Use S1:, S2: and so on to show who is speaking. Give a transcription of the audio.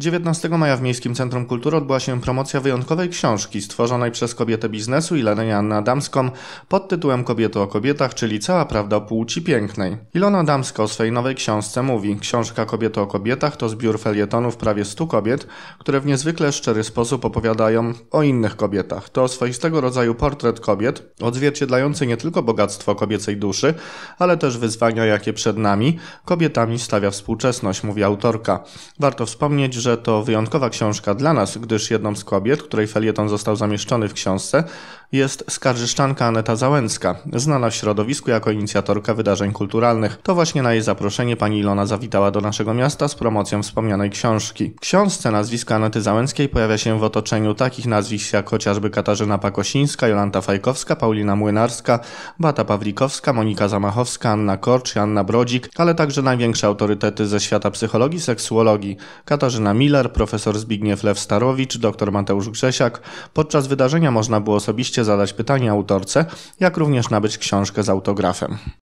S1: 19 maja w Miejskim Centrum Kultury odbyła się promocja wyjątkowej książki stworzonej przez kobietę biznesu Ilonę Jannę Adamską pod tytułem Kobiety o kobietach, czyli cała prawda o płci pięknej. Ilona Adamska o swojej nowej książce mówi Książka Kobiety o kobietach to zbiór felietonów prawie 100 kobiet, które w niezwykle szczery sposób opowiadają o innych kobietach. To swoistego rodzaju portret kobiet, odzwierciedlający nie tylko bogactwo kobiecej duszy, ale też wyzwania jakie przed nami, kobietami stawia współczesność, mówi autorka. Warto wspomnieć, że że to wyjątkowa książka dla nas, gdyż jedną z kobiet, której felieton został zamieszczony w książce, jest skarżyszczanka Aneta Załęcka, znana w środowisku jako inicjatorka wydarzeń kulturalnych. To właśnie na jej zaproszenie pani Ilona zawitała do naszego miasta z promocją wspomnianej książki. W książce nazwiska Anety Załęckiej pojawia się w otoczeniu takich nazwisk jak chociażby Katarzyna Pakosińska, Jolanta Fajkowska, Paulina Młynarska, Bata Pawlikowska, Monika Zamachowska, Anna Korcz, Anna Brodzik, ale także największe autorytety ze świata psychologii, seksuologii. Katarzyna Miller, profesor Zbigniew Lew-Starowicz, dr Mateusz Grzesiak. Podczas wydarzenia można było osobiście zadać pytania autorce, jak również nabyć książkę z autografem.